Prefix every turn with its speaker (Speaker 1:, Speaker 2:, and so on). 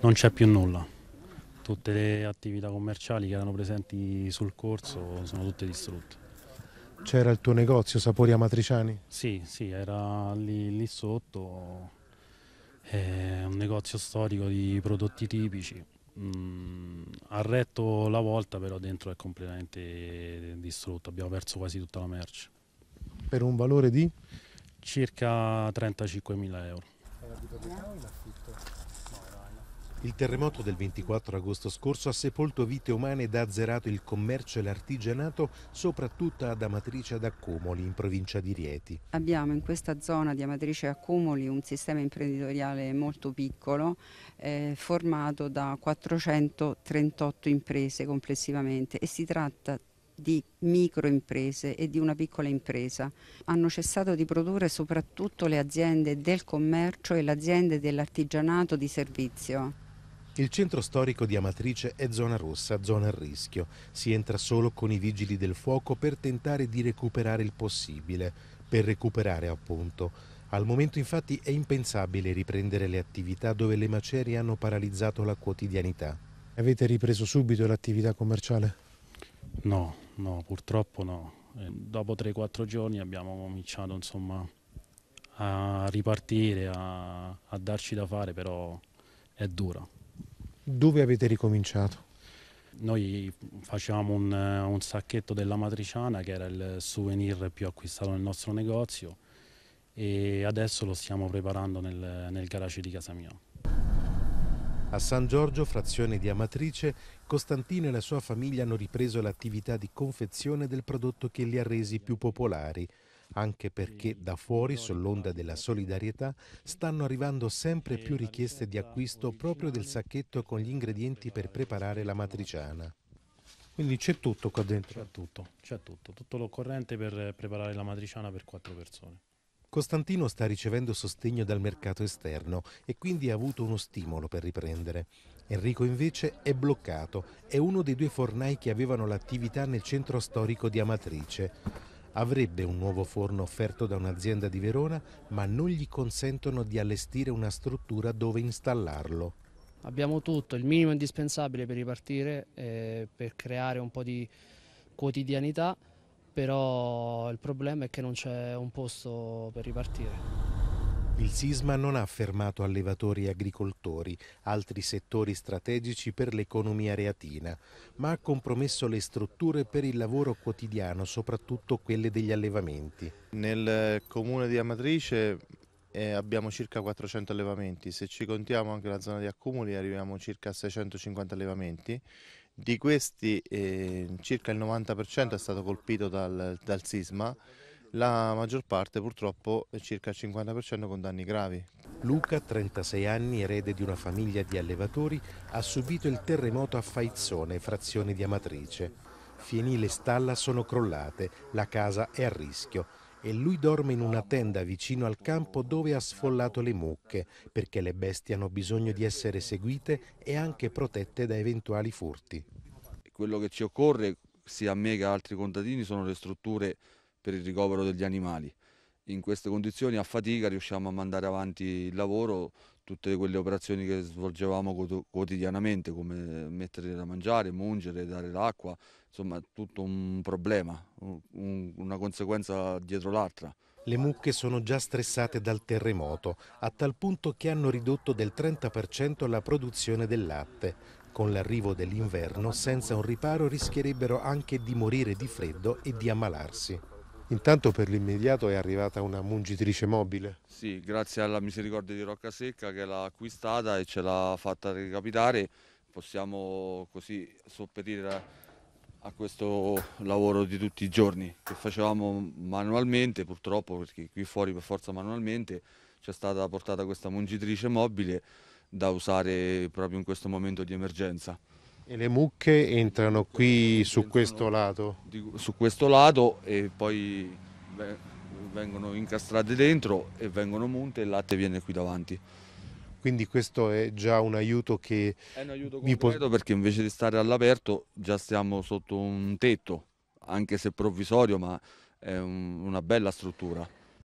Speaker 1: non c'è più nulla.
Speaker 2: Tutte le attività commerciali che erano presenti sul corso sono tutte distrutte.
Speaker 1: C'era il tuo negozio, Sapori Amatriciani?
Speaker 2: Sì, sì, era lì, lì sotto, è un negozio storico di prodotti tipici. Mm, ha retto la volta, però dentro è completamente distrutto, abbiamo perso quasi tutta la merce. Per un valore di? Circa 35.000 euro.
Speaker 1: È la proprietà o l'affitto? Il terremoto del 24 agosto scorso ha sepolto vite umane ed ha azzerato il commercio e l'artigianato, soprattutto ad Amatrice ad Accumoli, in provincia di Rieti.
Speaker 3: Abbiamo in questa zona di Amatrice e Accumoli un sistema imprenditoriale molto piccolo, eh, formato da 438 imprese complessivamente e si tratta di microimprese e di una piccola impresa. Hanno cessato di produrre soprattutto le aziende del commercio e le aziende dell'artigianato di servizio.
Speaker 1: Il centro storico di Amatrice è zona rossa, zona a rischio. Si entra solo con i vigili del fuoco per tentare di recuperare il possibile, per recuperare appunto. Al momento infatti è impensabile riprendere le attività dove le macerie hanno paralizzato la quotidianità. Avete ripreso subito l'attività commerciale?
Speaker 2: No, no, purtroppo no. Eh, dopo 3-4 giorni abbiamo cominciato insomma, a ripartire, a, a darci da fare, però è duro.
Speaker 1: Dove avete ricominciato?
Speaker 2: Noi facevamo un, eh, un sacchetto della matriciana che era il souvenir più acquistato nel nostro negozio e adesso lo stiamo preparando nel, nel garage di casa mia.
Speaker 1: A San Giorgio, frazione di Amatrice, Costantino e la sua famiglia hanno ripreso l'attività di confezione del prodotto che li ha resi più popolari, anche perché da fuori, sull'onda della solidarietà, stanno arrivando sempre più richieste di acquisto proprio del sacchetto con gli ingredienti per preparare la matriciana. Quindi c'è tutto qua dentro?
Speaker 2: C'è tutto, c'è tutto, tutto l'occorrente per preparare la matriciana per quattro persone.
Speaker 1: Costantino sta ricevendo sostegno dal mercato esterno e quindi ha avuto uno stimolo per riprendere. Enrico invece è bloccato, è uno dei due fornai che avevano l'attività nel centro storico di Amatrice. Avrebbe un nuovo forno offerto da un'azienda di Verona, ma non gli consentono di allestire una struttura dove installarlo.
Speaker 2: Abbiamo tutto, il minimo indispensabile per ripartire, eh, per creare un po' di quotidianità, però il problema è che non c'è un posto per ripartire.
Speaker 1: Il sisma non ha fermato allevatori e agricoltori, altri settori strategici per l'economia reatina, ma ha compromesso le strutture per il lavoro quotidiano, soprattutto quelle degli allevamenti. Nel comune di Amatrice eh, abbiamo circa 400 allevamenti, se ci contiamo anche la zona di accumuli arriviamo circa a 650 allevamenti. Di questi eh, circa il 90% è stato colpito dal, dal sisma la maggior parte purtroppo è circa il 50% con danni gravi. Luca, 36 anni, erede di una famiglia di allevatori, ha subito il terremoto a Faizzone, frazione di Amatrice. Fienile e stalla sono crollate, la casa è a rischio e lui dorme in una tenda vicino al campo dove ha sfollato le mucche, perché le bestie hanno bisogno di essere seguite e anche protette da eventuali furti.
Speaker 3: Quello che ci occorre, sia a me che a altri contadini, sono le strutture per il ricovero degli animali. In queste condizioni a fatica riusciamo a mandare avanti il lavoro, tutte quelle operazioni che svolgevamo quotidianamente, come mettere da mangiare, mungere, dare l'acqua, insomma tutto un problema, una conseguenza dietro l'altra.
Speaker 1: Le mucche sono già stressate dal terremoto, a tal punto che hanno ridotto del 30% la produzione del latte. Con l'arrivo dell'inverno, senza un riparo rischierebbero anche di morire di freddo e di ammalarsi. Intanto per l'immediato è arrivata una mungitrice mobile.
Speaker 3: Sì, grazie alla misericordia di Roccasecca che l'ha acquistata e ce l'ha fatta recapitare, possiamo così sopperire a questo lavoro di tutti i giorni che facevamo manualmente, purtroppo perché qui fuori per forza manualmente c'è stata portata questa mungitrice mobile da usare proprio in questo momento di emergenza. E le mucche entrano qui su questo lato? su questo lato e poi vengono incastrate dentro e vengono munte e il latte viene qui davanti. Quindi questo è già un aiuto che... È un aiuto concreto può... perché invece di stare all'aperto già stiamo sotto un tetto, anche se provvisorio, ma è un, una bella struttura.